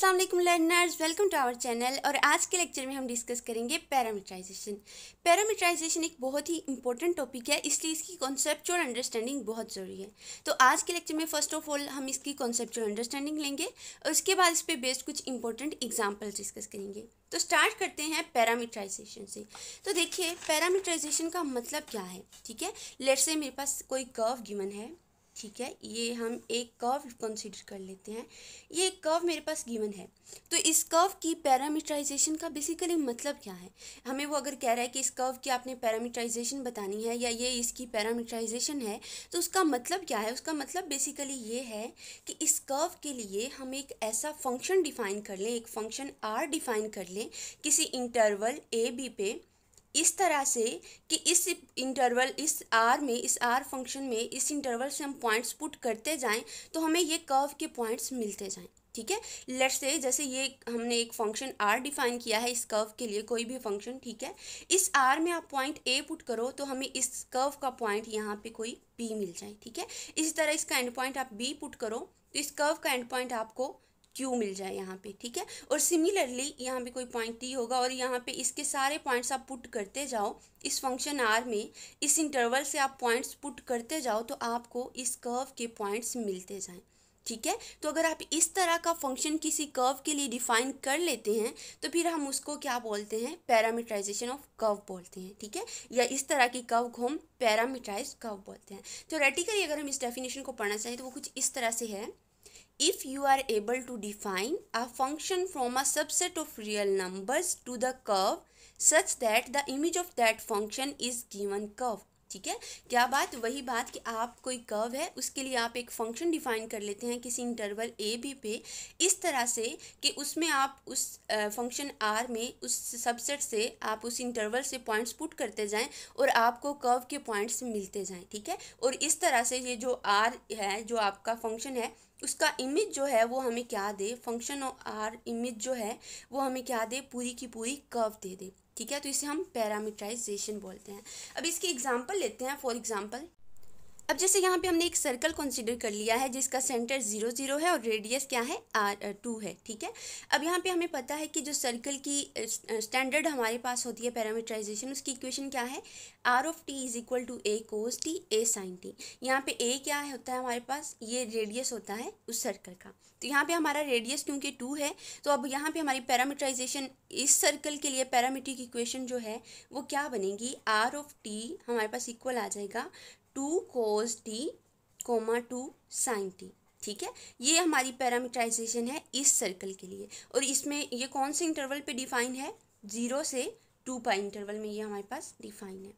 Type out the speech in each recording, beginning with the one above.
अस्सलाम वालेकुम learners welcome to our channel और आज के लेक्चर में हम डिस्कस करेंगे पैरामीटराइजेशन पैरामीटराइजेशन एक बहुत ही इंपॉर्टेंट टॉपिक है इसलिए इसकी कॉन्सेप्चुअल अंडरस्टैंडिंग बहुत ज़रूरी है तो आज के लेक्चर में फर्स्ट ऑफ ऑल हम इसकी कॉन्सेप्चुअल अंडरस्टैंडिंग लेंगे और उसके बाद इस पर बेस्ड कुछ इंपॉर्टेंट एग्जाम्पल्स डिस्कस करेंगे तो स्टार्ट करते हैं पैरामीटराइजेशन से तो देखिए पैरामीटराइजेशन का मतलब क्या है ठीक है लेट से मेरे पास कोई कर्व गिवन है ठीक है ये हम एक कर्व कंसिडर कर लेते हैं ये एक कर्व मेरे पास गिवन है तो इस कर्व की पैरामीटराइजेशन का बेसिकली मतलब क्या है हमें वो अगर कह रहा है कि इस कर्व की आपने पैरामीटराइजेशन बतानी है या ये इसकी पैरामीटराइजेशन है तो उसका मतलब क्या है उसका मतलब बेसिकली ये है कि इस कर्व के लिए हम एक ऐसा फंक्शन डिफाइन कर लें एक फंक्शन आर डिफाइन कर लें किसी इंटरवल ए बी पे इस तरह से कि इस इंटरवल इस आर में इस आर फंक्शन में इस इंटरवल से हम पॉइंट्स पुट करते जाएं तो हमें ये कर्व के पॉइंट्स मिलते जाएं ठीक है लेट्स से जैसे ये हमने एक फंक्शन आर डिफाइन किया है इस कर्व के लिए कोई भी फंक्शन ठीक है इस आर में आप पॉइंट ए पुट करो तो हमें इस कर्व का पॉइंट यहाँ पे कोई बी मिल जाए ठीक है इसी तरह इसका एंड पॉइंट आप बी पुट करो तो इस कर्व का एंड पॉइंट आपको क्यू मिल जाए यहाँ पे ठीक है और सिमिलरली यहाँ पे कोई पॉइंट टी होगा और यहाँ पे इसके सारे पॉइंट्स आप पुट करते जाओ इस फंक्शन आर में इस इंटरवल से आप पॉइंट्स पुट करते जाओ तो आपको इस कर्व के पॉइंट्स मिलते जाएं ठीक है तो अगर आप इस तरह का फंक्शन किसी कर्व के लिए डिफाइन कर लेते हैं तो फिर हम उसको क्या बोलते हैं पैरामीटराइजेशन ऑफ कर्व बोलते हैं ठीक है या इस तरह की कर्व को हम पैरामीटराइज कर्व बोलते हैं तो रेटिकली अगर हम इस डेफिनेशन को पढ़ना चाहें तो वो कुछ इस तरह से है if you are able to define a function from a subset of real numbers to the curve such that the image of that function is given curve ठीक है क्या बात वही बात कि आप कोई कर्व है उसके लिए आप एक फंक्शन डिफाइन कर लेते हैं किसी इंटरवल ए बी पे इस तरह से कि उसमें आप उस फंक्शन आर में उस सबसेट से आप उस इंटरवल से पॉइंट्स पुट करते जाएं और आपको कर्व के पॉइंट्स मिलते जाएं ठीक है और इस तरह से ये जो आर है जो आपका फंक्शन है उसका इमेज जो है वो हमें क्या दे फंक्शन आर इमेज जो है वो हमें क्या दे पूरी की पूरी कर्व दे दे ठीक है तो इसे हम पैरामीटराइजेशन बोलते हैं अब इसकी एग्जांपल लेते हैं फॉर एग्जांपल अब जैसे यहाँ पे हमने एक सर्कल कंसीडर कर लिया है जिसका सेंटर ज़ीरो ज़ीरो है और रेडियस क्या है आर टू uh, है ठीक है अब यहाँ पे हमें पता है कि जो सर्कल की स्टैंडर्ड uh, uh, हमारे पास होती है पैरामीटराइजेशन उसकी इक्वेशन क्या है R of T is equal to A cos T A sine T यहाँ पे ए क्या है होता है हमारे पास ये रेडियस होता है उस सर्कल का तो यहाँ पे हमारा रेडियस क्योंकि टू है तो अब यहाँ पे हमारी पैरामीटराइजेशन इस सर्कल के लिए पैरामीट्रिक इक्वेशन जो है वो क्या बनेगी आर ऑफ टी हमारे पास इक्वल आ जाएगा two cos T comma two sine T ठीक है ये हमारी पैरामीटराइजेशन है इस सर्कल के लिए और इसमें ये कौन से इंटरवल पे डिफाइन है ज़ीरो से टू पाई इंटरवल में ये हमारे पास डिफाइन है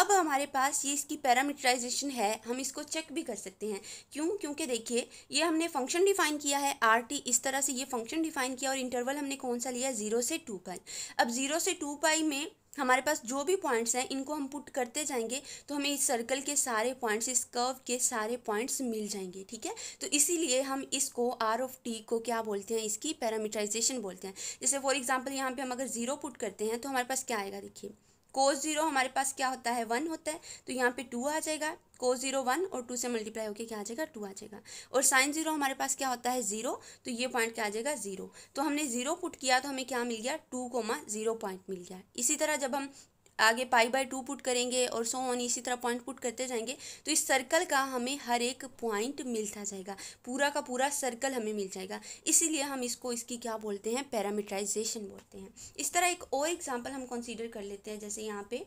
अब हमारे पास ये इसकी पैरामीटराइजेशन है हम इसको चेक भी कर सकते हैं क्यों क्योंकि देखिए ये हमने फंक्शन डिफाइन किया है आर टी इस तरह से ये फंक्शन डिफाइन किया और इंटरवल हमने कौन सा लिया ज़ीरो से टू पाई अब ज़ीरो से टू पाई में हमारे पास जो भी पॉइंट्स हैं इनको हम पुट करते जाएंगे तो हमें इस सर्कल के सारे पॉइंट्स इस कर्व के सारे पॉइंट्स मिल जाएंगे ठीक है तो इसीलिए हम इसको आर ऑफ टी को क्या बोलते हैं इसकी पैरामीटराइजेशन बोलते हैं जैसे फॉर एग्जाम्पल यहाँ पर हम अगर ज़ीरो पुट करते हैं तो हमारे पास क्या आएगा देखिए कोस जीरो हमारे पास क्या होता है वन होता है तो यहाँ पे टू आ जाएगा कोस जीरो वन और टू से मल्टीप्लाई होकर क्या आ जाएगा टू आ जाएगा और साइन जीरो हमारे पास क्या होता है जीरो तो ये पॉइंट क्या आ जाएगा जीरो तो हमने जीरो पुट किया तो हमें क्या मिल गया टू कोमा जीरो पॉइंट मिल गया इसी तरह जब हम आगे पाई बाय टू पुट करेंगे और सो ऑन इसी तरह पॉइंट पुट करते जाएंगे तो इस सर्कल का हमें हर एक पॉइंट मिलता जाएगा पूरा का पूरा सर्कल हमें मिल जाएगा इसीलिए हम इसको इसकी क्या बोलते हैं पैरामीटराइजेशन बोलते हैं इस तरह एक और एग्जाम्पल हम कंसीडर कर लेते हैं जैसे यहाँ पे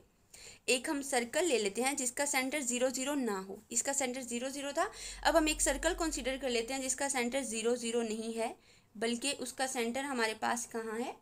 एक हम सर्कल ले लेते हैं जिसका सेंटर ज़ीरो ज़ीरो ना हो इसका सेंटर ज़ीरो ज़ीरो था अब हम एक सर्कल कंसिडर कर लेते हैं जिसका सेंटर ज़ीरो ज़ीरो नहीं है बल्कि उसका सेंटर हमारे पास कहाँ है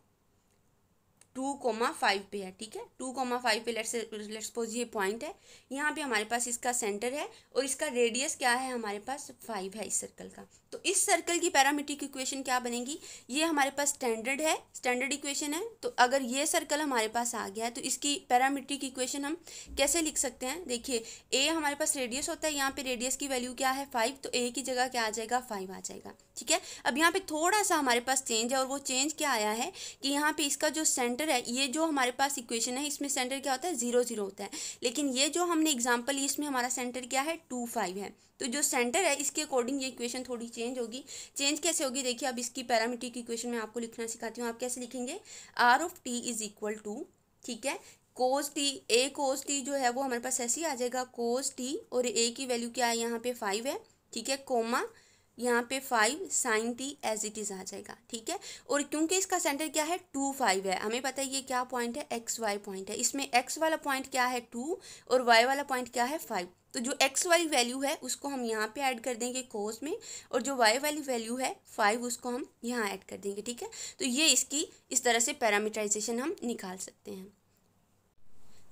टू कोमा फाइव पे है ठीक है टू कोमा फाइव पे लेट्स लेट्स सपोज ये पॉइंट है यहाँ पे हमारे पास इसका सेंटर है और इसका रेडियस क्या है हमारे पास फाइव है इस सर्कल का तो इस सर्कल की पैरामीट्रिक इक्वेशन क्या बनेगी ये हमारे पास स्टैंडर्ड है स्टैंडर्ड इक्वेशन है तो अगर ये सर्कल हमारे पास आ गया है तो इसकी पैरामीट्रिक इक्वेशन हम कैसे लिख सकते हैं देखिए ए हमारे पास रेडियस होता है यहाँ पे रेडियस की वैल्यू क्या है फाइव तो ए की जगह क्या आ जाएगा फाइव आ जाएगा ठीक है अब यहाँ पे थोड़ा सा हमारे पास चेंज है और वो चेंज क्या आया है कि यहाँ पे इसका जो सेंटर सेंटर है ये जो हमारे पास इक्वेशन है इसमें सेंटर क्या होता है ज़ीरो ज़ीरो होता है लेकिन ये जो हमने एग्जाम्पल ली इसमें हमारा सेंटर क्या है टू फाइव है तो जो सेंटर है इसके अकॉर्डिंग ये इक्वेशन थोड़ी चेंज होगी चेंज कैसे होगी देखिए अब इसकी पैरामीट्रिक इक्वेशन में आपको लिखना सिखाती हूँ आप कैसे लिखेंगे R of T is equal to ठीक है कोस टी ए कोस टी जो है वो हमारे पास ऐसे ही आ जाएगा कोस टी और ए की वैल्यू क्या है यहाँ पे फाइव है ठीक है कोमा यहाँ पे five sine T as it is आ जाएगा ठीक है और क्योंकि इसका सेंटर क्या है टू फाइव है हमें पता है ये क्या पॉइंट है एक्स वाई पॉइंट है इसमें एक्स वाला पॉइंट क्या है टू और वाई वाला पॉइंट क्या है फाइव तो जो एक्स वाली वैल्यू है उसको हम यहाँ पे ऐड कर देंगे कोस में और जो वाई वाली वैल्यू है फाइव उसको हम यहाँ ऐड कर देंगे ठीक है तो ये इसकी इस तरह से पैरामीटराइजेशन हम निकाल सकते हैं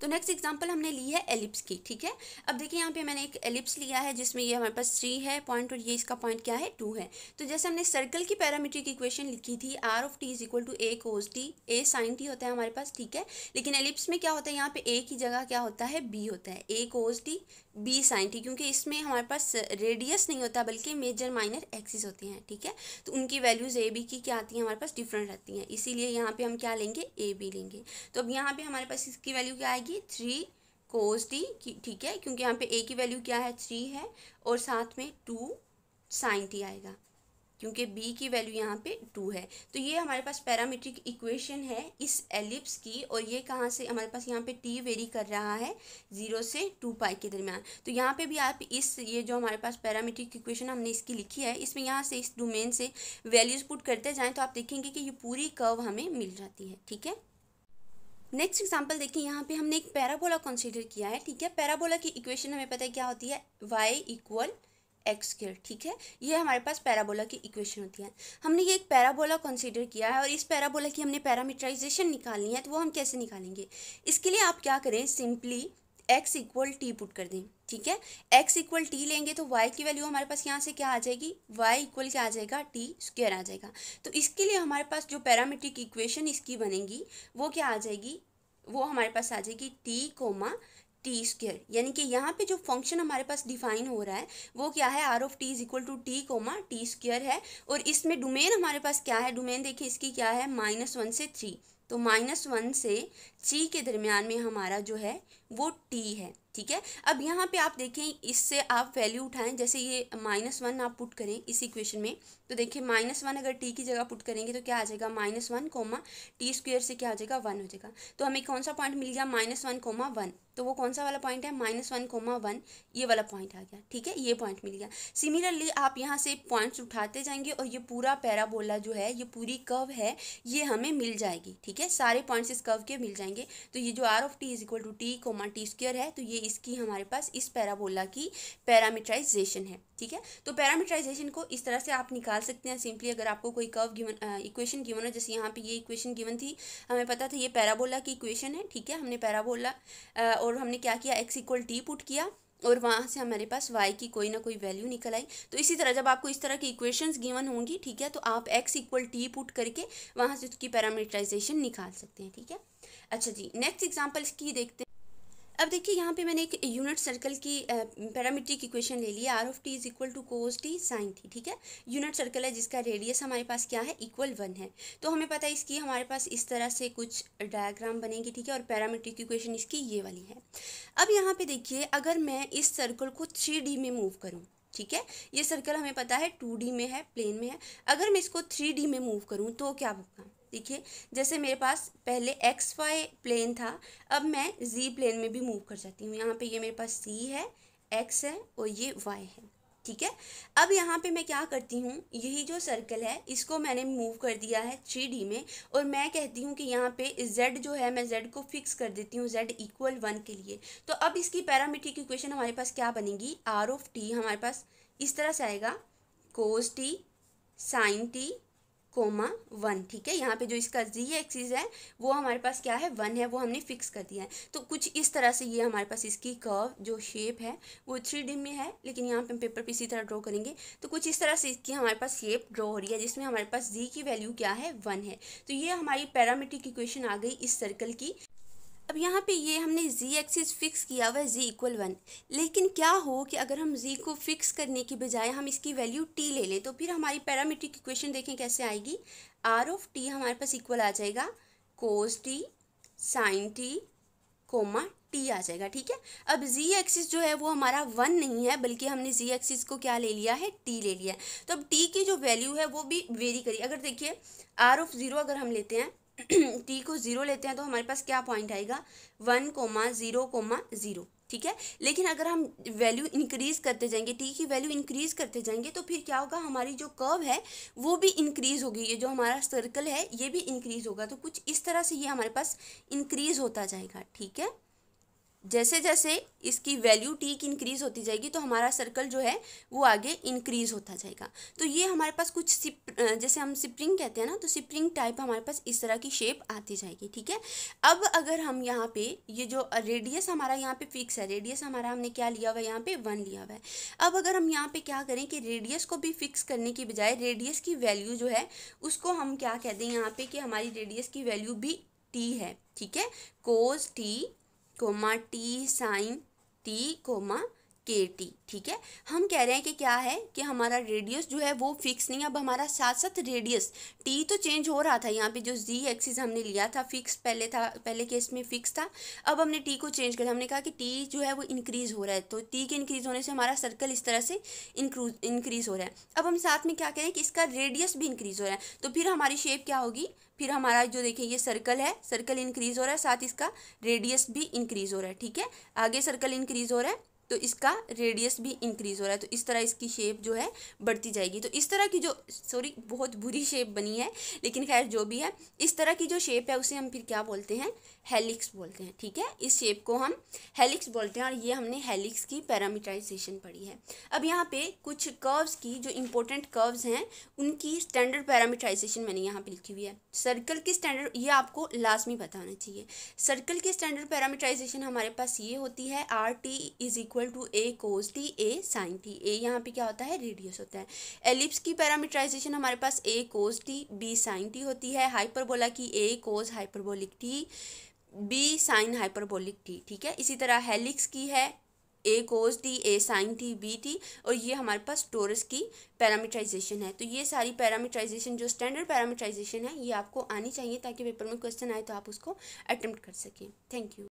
तो नेक्स्ट एग्जांपल हमने ली है एलिप्स की ठीक है अब देखिए यहाँ पे मैंने एक एलिप्स लिया है जिसमें ये हमारे पास थ्री है पॉइंट और ये इसका पॉइंट क्या है टू है तो जैसे हमने सर्कल की पैरामीट्रिक इक्वेशन लिखी थी R of T is equal to A cos T A sine T होता है हमारे पास ठीक है लेकिन एलिप्स में क्या होता है यहाँ पे ए की जगह क्या होता है बी होता है A cos T B sine T क्योंकि इसमें हमारे पास रेडियस नहीं होता बल्कि मेजर माइनर एक्सिस होते हैं ठीक है तो उनकी वैल्यूज़ ए बी की क्या आती है हमारे पास डिफरेंट रहती हैं इसीलिए यहाँ पर हम क्या लेंगे ए बी लेंगे तो अब यहाँ पर हमारे पास इसकी वैल्यू क्या आएगी आएगी थ्री कोस डी ठीक है क्योंकि यहाँ पे ए की वैल्यू क्या है थ्री है और साथ में टू साइन टी आएगा क्योंकि बी की वैल्यू यहाँ पे टू है तो ये हमारे पास पैरामीट्रिक इक्वेशन है इस एलिप्स की और ये कहाँ से हमारे पास यहाँ पे टी वेरी कर रहा है ज़ीरो से टू पाई के दरमियान तो यहाँ पे भी आप इस ये जो हमारे पास पैरामीट्रिक इक्वेशन हमने इसकी लिखी है इसमें यहाँ से इस डोमेन से वैल्यूज़ पुट करते जाएँ तो आप देखेंगे कि ये पूरी कर्व हमें मिल जाती है ठीक है नेक्स्ट एग्जाम्पल देखिए यहाँ पे हमने एक पैराबोला कंसिडर किया है ठीक है पैराबोला की इक्वेशन हमें पता है क्या होती है वाई इक्वल एक्स स्क्र ठीक है ये हमारे पास पैराबोला की इक्वेशन होती है हमने ये एक पैराबोला कंसिडर किया है और इस पैराबोला की हमने पैरामीटराइजेशन निकालनी है तो वो हम कैसे निकालेंगे इसके लिए आप क्या करें simply X equal T put कर दें ठीक है एक्स इक्वल टी लेंगे तो वाई की वैल्यू हमारे पास यहाँ से क्या आ जाएगी वाई इक्वल क्या आ जाएगा टी स्क्वेयर आ जाएगा तो इसके लिए हमारे पास जो पैरामीट्रिक इक्वेशन इसकी बनेगी वो क्या आ जाएगी वो हमारे पास आ जाएगी टी कोमा टी स्क्र यानी कि यहाँ पे जो फंक्शन हमारे पास डिफाइन हो रहा है वो क्या है R of T is equal to T comma T square है और इसमें डोमेन हमारे पास क्या है डोमेन देखिए इसकी क्या है माइनस वन से थ्री तो माइनस वन से ची के दरमियान में हमारा जो है वो टी है ठीक है अब यहाँ पे आप देखें इससे आप वैल्यू उठाएं जैसे ये माइनस वन आप पुट करें इस इक्वेशन में तो देखिए माइनस वन अगर टी की जगह पुट करेंगे तो क्या आ जाएगा minus one comma T square से क्या आ जाएगा वन हो जाएगा तो हमें कौन सा पॉइंट मिल गया माइनस वन कोमा वन तो वो कौन सा वाला पॉइंट है माइनस वन कोमा वन ये वाला पॉइंट आ गया ठीक है ये पॉइंट मिल गया सिमिलरली आप यहाँ से पॉइंट्स उठाते जाएंगे और ये पूरा पैराबोला जो है ये पूरी कर्व है ये हमें मिल जाएगी ठीक है सारे पॉइंट्स इस कर्व के मिल जाएंगे तो ये जो R of T is equal to T comma T square है तो ये इसकी हमारे पास इस पैराबोला की पैरामीटराइजेशन है ठीक है तो पैरामीटराइजेशन को इस तरह से आप निकाल सकते हैं सिंपली अगर आपको कोई कर्व गिवन इक्वेशन गिवन हो जैसे यहाँ पे ये इक्वेशन गिवन थी हमें पता था ये पैराबोला की इक्वेशन है ठीक है हमने पैराबोला और हमने क्या किया एक्स इक्वल टी पुट किया और वहाँ से हमारे पास y की कोई ना कोई वैल्यू निकल आई तो इसी तरह जब आपको इस तरह की इक्वेशंस गिवन होंगी ठीक है तो आप x इक्वल टी पुट करके वहाँ से उसकी पैरामीटराइजेशन निकाल सकते हैं ठीक है अच्छा जी नेक्स्ट एग्जाम्पल की देखते हैं अब देखिए यहाँ पे मैंने एक यूनिट सर्कल की पैरामीट्रिक इक्वेशन ले लिया R of T is equal to cos T sine T ठीक है यूनिट सर्कल है जिसका रेडियस हमारे पास क्या है इक्वल वन है तो हमें पता है इसकी हमारे पास इस तरह से कुछ डायग्राम बनेगी ठीक है और पैरामीट्रिक इक्वेशन इसकी ये वाली है अब यहाँ पर देखिए अगर मैं इस सर्कल को थ्री में मूव करूँ ठीक है ये सर्कल हमें पता है टू में है प्लेन में है अगर मैं इसको थ्री में मूव करूँ तो क्या होगा देखिए जैसे मेरे पास पहले एक्स वाई प्लेन था अब मैं जी प्लेन में भी मूव कर जाती हूँ यहाँ पे ये मेरे पास सी है एक्स है और ये वाई है ठीक है अब यहाँ पे मैं क्या करती हूँ यही जो सर्कल है इसको मैंने मूव कर दिया है थ्री डी में और मैं कहती हूँ कि यहाँ पे जेड जो है मैं जेड को फिक्स कर देती हूँ जेड इक्वल वन के लिए तो अब इसकी पैरामीट्रिक इक्वेशन हमारे पास क्या बनेगी आर ऑफ टी हमारे पास इस तरह से आएगा cos T sine T comma one ठीक है यहाँ पे जो इसका जी एक्सिस है वो हमारे पास क्या है वन है वो हमने फिक्स कर दिया है तो कुछ इस तरह से ये हमारे पास इसकी कर्व जो शेप है वो थ्री डी में है लेकिन यहाँ पे हम पेपर पे इसी तरह ड्रॉ करेंगे तो कुछ इस तरह से इसकी हमारे पास शेप ड्रॉ हो रही है जिसमें हमारे पास जी की वैल्यू क्या है वन है तो ये हमारी पैरामीट्रिक इक्वेशन आ गई इस सर्कल की अब यहाँ पे ये हमने z एक्सिस फिक्स किया हुआ है z इक्वल वन लेकिन क्या हो कि अगर हम z को फिक्स करने की बजाय हम इसकी वैल्यू t ले लें तो फिर हमारी पैरामीट्रिक इक्वेशन देखें कैसे आएगी r ऑफ t हमारे पास इक्वल आ जाएगा cos t sine t comma T आ जाएगा ठीक है अब जी एक्सिस जो है वो हमारा वन नहीं है बल्कि हमने जी एक्सिस को क्या ले लिया है टी ले लिया है तो अब टी की जो वैल्यू है वो भी वेरी करी अगर देखिए आर ऑफ ज़ीरो अगर हम लेते हैं टी को ज़ीरो लेते हैं तो हमारे पास क्या पॉइंट आएगा one comma zero comma zero ठीक है लेकिन अगर हम वैल्यू इंक्रीज़ करते जाएंगे टी की वैल्यू इंक्रीज़ करते जाएंगे तो फिर क्या होगा हमारी जो कर्व है वो भी इंक्रीज़ होगी ये जो हमारा सर्कल है ये भी इंक्रीज़ होगा तो कुछ इस तरह से ये हमारे पास इंक्रीज़ होता जाएगा ठीक है जैसे जैसे इसकी वैल्यू टी की इंक्रीज़ होती जाएगी तो हमारा सर्कल जो है वो आगे इंक्रीज़ होता जाएगा तो ये हमारे पास कुछ सिप जैसे हम स्प्रिंग कहते हैं ना तो स्प्रिंग टाइप हमारे पास इस तरह की शेप आती जाएगी ठीक है अब अगर हम यहाँ पे ये जो रेडियस हमारा यहाँ पे फिक्स है रेडियस हमारा हमने क्या लिया हुआ है यहाँ पे वन लिया हुआ है अब अगर हम यहाँ पर क्या करें कि रेडियस को भी फिक्स करने की बजाय रेडियस की वैल्यू जो है उसको हम क्या कह दें यहाँ पे कि हमारी रेडियस की वैल्यू भी टी है ठीक है cos T comma T sine T comma K T ठीक है हम कह रहे हैं कि क्या है कि हमारा रेडियस जो है वो फिक्स नहीं अब हमारा साथ साथ रेडियस टी तो चेंज हो रहा था यहाँ पे जो जी एक्सिस हमने लिया था फिक्स पहले था पहले केस में फिक्स था अब हमने टी को चेंज करा हमने कहा कि टी जो है वो इंक्रीज़ हो रहा है तो टी के इंक्रीज़ होने से हमारा सर्कल इस तरह से इंक्रीज़ हो रहा है अब हम साथ में क्या करें कि इसका रेडियस भी इंक्रीज़ हो रहा है तो फिर हमारी शेप क्या होगी फिर हमारा जो देखें ये सर्कल है सर्कल इंक्रीज़ हो रहा है साथ इसका रेडियस भी इंक्रीज़ हो रहा है ठीक है आगे सर्कल इंक्रीज़ हो रहा है तो इसका रेडियस भी इंक्रीज़ हो रहा है तो इस तरह इसकी शेप जो है बढ़ती जाएगी तो इस तरह की जो सॉरी बहुत बुरी शेप बनी है लेकिन खैर जो भी है इस तरह की जो शेप है उसे हम फिर क्या बोलते हैं हेलिक्स बोलते हैं ठीक है इस शेप को हम हेलिक्स बोलते हैं और ये हमने हेलिक्स की पैरामीटराइजेशन पढ़ी है अब यहाँ पे कुछ कर्व्स की जो इंपॉर्टेंट कर्व्स हैं उनकी स्टैंडर्ड पैरामीटराइजेशन मैंने यहाँ पे लिखी हुई है सर्कल की स्टैंडर्ड ये आपको लाजमी बताना चाहिए सर्कल की स्टैंडर्ड पैरामीटराइजेशन हमारे पास ये होती है R T is equal to A cos T A sine T A यहाँ पे क्या होता है रेडियस होता है एलिप्स की पैरामीटराइजेशन हमारे पास A cos T B sine T होती है हाइपरबोला की A cos hyperbolic T B sine hyperbolic T ठीक है इसी तरह हेलिक्स की है A cos T A sine T B T और ये हमारे पास टोरस की पैरामीटराइजेशन है तो ये सारी पैरामीटराइजेशन जो स्टैंडर्ड पैरामीटराइजेशन है ये आपको आनी चाहिए ताकि पेपर में क्वेश्चन आए तो आप उसको अटैम्प्ट कर सकें थैंक यू